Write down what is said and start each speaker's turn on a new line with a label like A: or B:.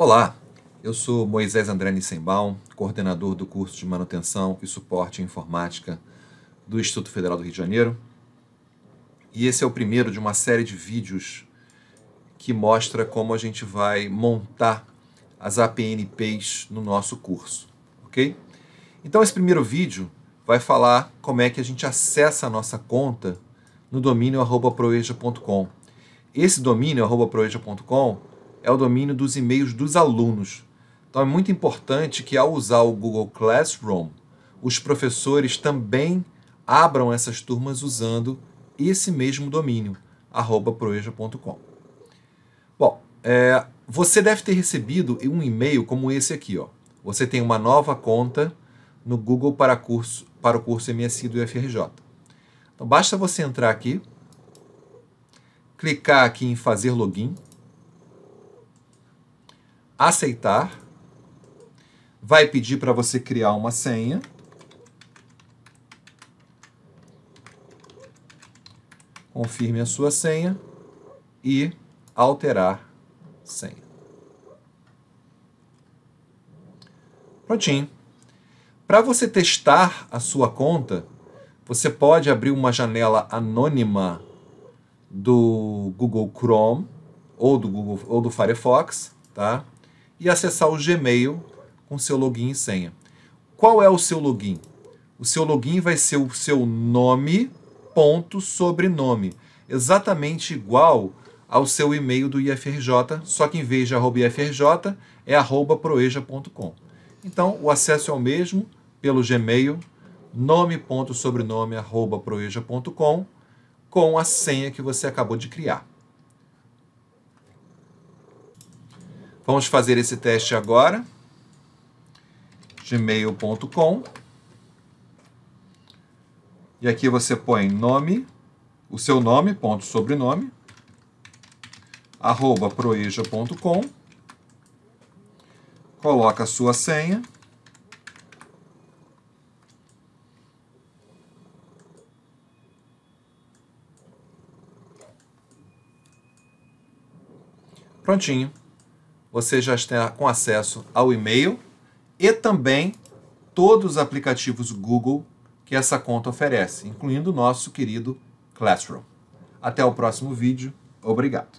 A: Olá, eu sou Moisés André Sembaum, coordenador do curso de Manutenção e Suporte à Informática do Instituto Federal do Rio de Janeiro. E esse é o primeiro de uma série de vídeos que mostra como a gente vai montar as APNPs no nosso curso, ok? Então esse primeiro vídeo vai falar como é que a gente acessa a nossa conta no domínio arroba proeja.com. Esse domínio arroba proeja.com é o domínio dos e-mails dos alunos. Então é muito importante que ao usar o Google Classroom, os professores também abram essas turmas usando esse mesmo domínio, proeja.com. Bom, é, você deve ter recebido um e-mail como esse aqui. Ó. Você tem uma nova conta no Google para, curso, para o curso MSI do UFRJ. Então basta você entrar aqui, clicar aqui em fazer login, aceitar, vai pedir para você criar uma senha. Confirme a sua senha e alterar senha. Prontinho. Para você testar a sua conta, você pode abrir uma janela anônima do Google Chrome ou do Google ou do Firefox, tá? e acessar o Gmail com seu login e senha. Qual é o seu login? O seu login vai ser o seu nome ponto sobrenome, exatamente igual ao seu e-mail do IFRJ, só que em vez de arroba IFRJ é arroba proeja.com. Então o acesso é o mesmo pelo Gmail, nome ponto sobrenome arroba proeja.com com a senha que você acabou de criar. Vamos fazer esse teste agora. gmail.com. E aqui você põe nome, o seu nome, ponto sobrenome, arroba proeja.com, coloca a sua senha, Prontinho você já está com acesso ao e-mail e também todos os aplicativos Google que essa conta oferece, incluindo o nosso querido Classroom. Até o próximo vídeo. Obrigado.